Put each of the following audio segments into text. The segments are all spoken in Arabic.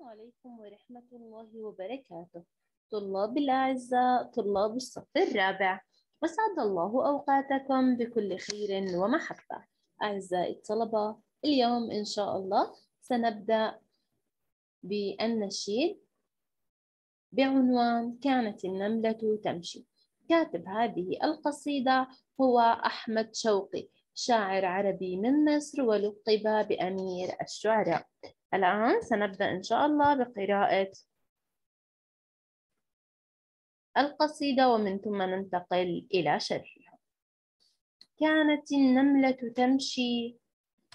السلام عليكم ورحمة الله وبركاته طلاب الأعزاء طلاب الصف الرابع وسعد الله أوقاتكم بكل خير ومحبة أعزائي الطلبة اليوم إن شاء الله سنبدأ بالنشيد بعنوان كانت النملة تمشي كاتب هذه القصيدة هو أحمد شوقي شاعر عربي من مصر ولقب بأمير الشعراء الآن سنبدأ إن شاء الله بقراءة القصيدة ومن ثم ننتقل إلى شرحها كانت النملة تمشي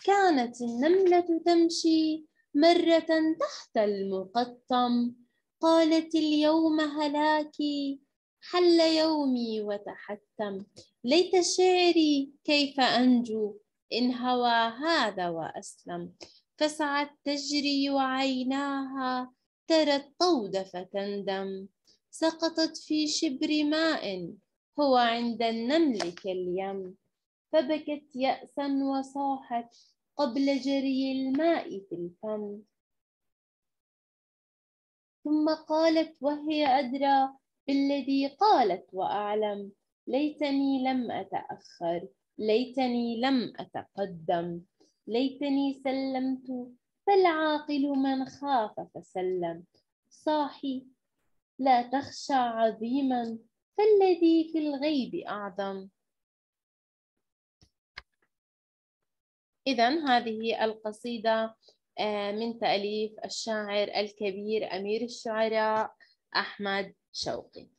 كانت النملة تمشي مرة تحت المقطم قالت اليوم هلاكي حل يومي وتحتم ليت شعري كيف أنجو إن هوى هذا وأسلم فسعت تجري وعيناها ترى الطود فتندم سقطت في شبر ماء هو عند النمل كاليم فبكت يأسا وصاحت قبل جري الماء في الفم ثم قالت وهي أدرى بالذي قالت وأعلم ليتني لم أتأخر ليتني لم أتقدم ليتني سلمت فالعاقل من خاف فسلم صاحي لا تخشى عظيما فالذي في الغيب أعظم إذا هذه القصيدة آه، من تأليف الشاعر الكبير أمير الشعراء أحمد شوقي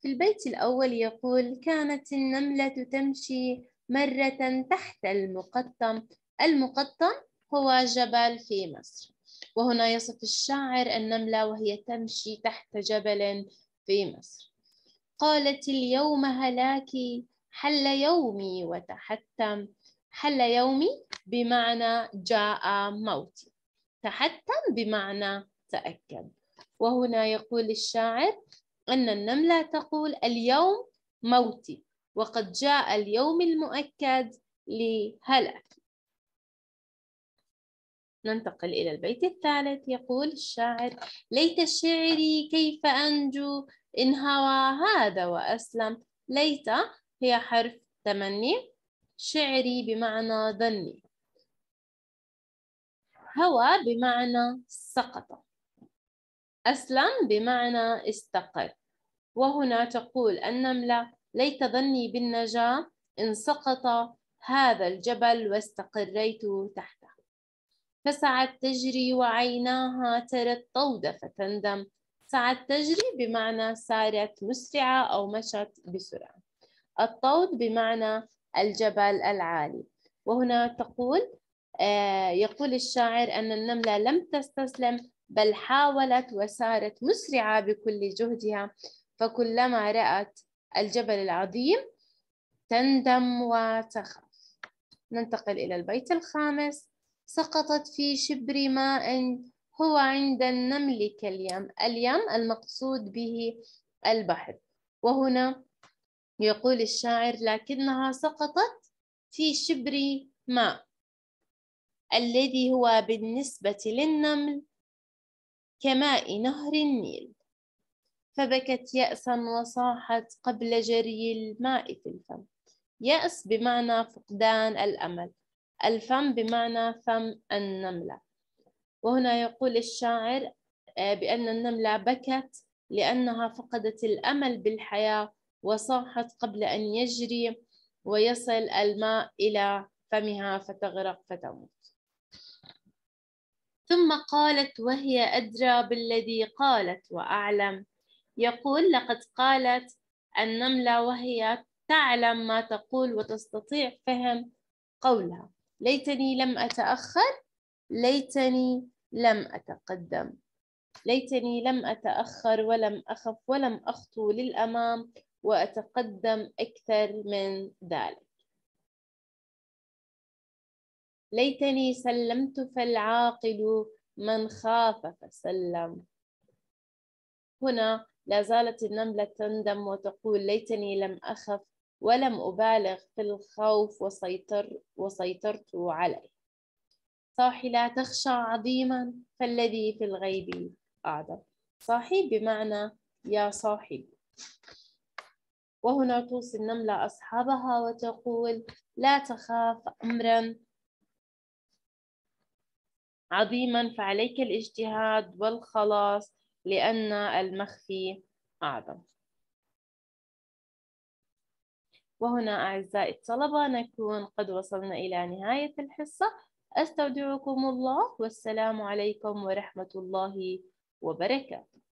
في البيت الأول يقول كانت النملة تمشي مرة تحت المقطم المقطم هو جبل في مصر وهنا يصف الشاعر النملة وهي تمشي تحت جبل في مصر قالت اليوم هلاكي حل يومي وتحتم حل يومي بمعنى جاء موتي تحتم بمعنى تأكد وهنا يقول الشاعر أن النملة تقول اليوم موتي وقد جاء اليوم المؤكد لهلاكي ننتقل إلى البيت الثالث يقول الشاعر ليت شعري كيف أنجو إن هوى هذا وأسلم ليت هي حرف تمني شعري بمعنى ظني هوى بمعنى سقط أسلم بمعنى استقر وهنا تقول النملة ليت ظني بالنجاة إن سقط هذا الجبل واستقريت تحته فسعت تجري وعيناها ترى الطود فتندم سعت تجري بمعنى سارت مسرعة أو مشت بسرعة الطود بمعنى الجبل العالي وهنا تقول آه، يقول الشاعر أن النملة لم تستسلم بل حاولت وسارت مسرعة بكل جهدها فكلما رأت الجبل العظيم تندم وتخاف ننتقل إلى البيت الخامس سقطت في شبر ماء هو عند النمل كاليم اليم المقصود به البحر وهنا يقول الشاعر لكنها سقطت في شبر ماء الذي هو بالنسبة للنمل كماء نهر النيل فبكت يأسا وصاحت قبل جري الماء في الفم يأس بمعنى فقدان الأمل الفم بمعنى فم النملة وهنا يقول الشاعر آه، بأن النملة بكت لأنها فقدت الأمل بالحياة وصاحت قبل أن يجري ويصل الماء إلى فمها فتغرق فتموت ثم قالت وهي أدرى بالذي قالت وأعلم يقول لقد قالت النملة وهي تعلم ما تقول وتستطيع فهم قولها ليتني لم أتأخر ليتني لم أتقدم ليتني لم أتأخر ولم أخف ولم أخطو للأمام وأتقدم أكثر من ذلك ليتني سلمت فالعاقل من خاف فسلم هنا لا زالت النملة تندم وتقول ليتني لم أخف ولم أبالغ في الخوف وسيطر وسيطرت عليه صاحي لا تخشى عظيما فالذي في الغيب أعظم صاحي بمعنى يا صاحب وهنا توصي النملة أصحابها وتقول لا تخاف أمرا عظيما فعليك الاجتهاد والخلاص لأن المخفي أعظم وهنا أعزائي الطلبة نكون قد وصلنا إلى نهاية الحصة أستودعكم الله والسلام عليكم ورحمة الله وبركاته